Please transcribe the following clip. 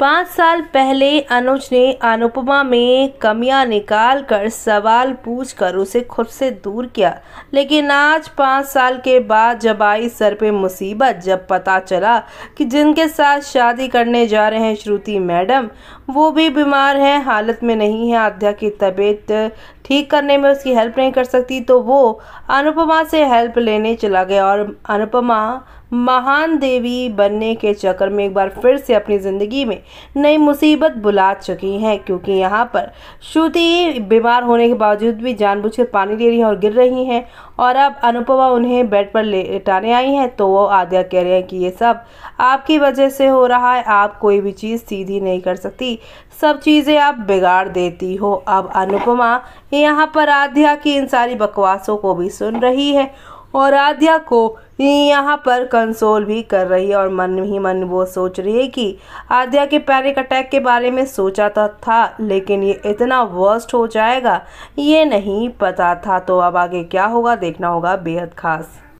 पाँच साल पहले अनुज ने अनुपमा में कमियां निकाल कर सवाल पूछ कर उसे खुद से दूर किया लेकिन आज पाँच साल के बाद जब आई सर पे मुसीबत जब पता चला कि जिनके साथ शादी करने जा रहे हैं श्रुति मैडम वो भी बीमार हैं हालत में नहीं है आध्या की तबीयत ठीक करने में उसकी हेल्प नहीं कर सकती तो वो अनुपमा से हेल्प लेने चला गया और अनुपमा महान देवी बनने के चक्कर में एक बार फिर से अपनी ज़िंदगी में नई मुसीबत बुला चुकी हैं क्योंकि यहाँ पर श्रुति बीमार होने के बावजूद भी जानबूझकर पानी ले रही हैं और गिर रही हैं और अब अनुपमा उन्हें बेड पर लेटाने आई हैं तो वो आद्या कह रहे हैं कि ये सब आपकी वजह से हो रहा है आप कोई भी चीज़ सीधी नहीं कर सकती सब चीज़ें आप बिगाड़ देती हो अब अनुपमा यहाँ पर आद्या की इन सारी बकवासों को भी सुन रही है और आध्या को यहाँ पर कंसोल भी कर रही है और मन ही मन वो सोच रही है कि आध्या के पैनिक अटैक के बारे में सोचा तो था लेकिन ये इतना वर्स्ट हो जाएगा ये नहीं पता था तो अब आगे क्या होगा देखना होगा बेहद खास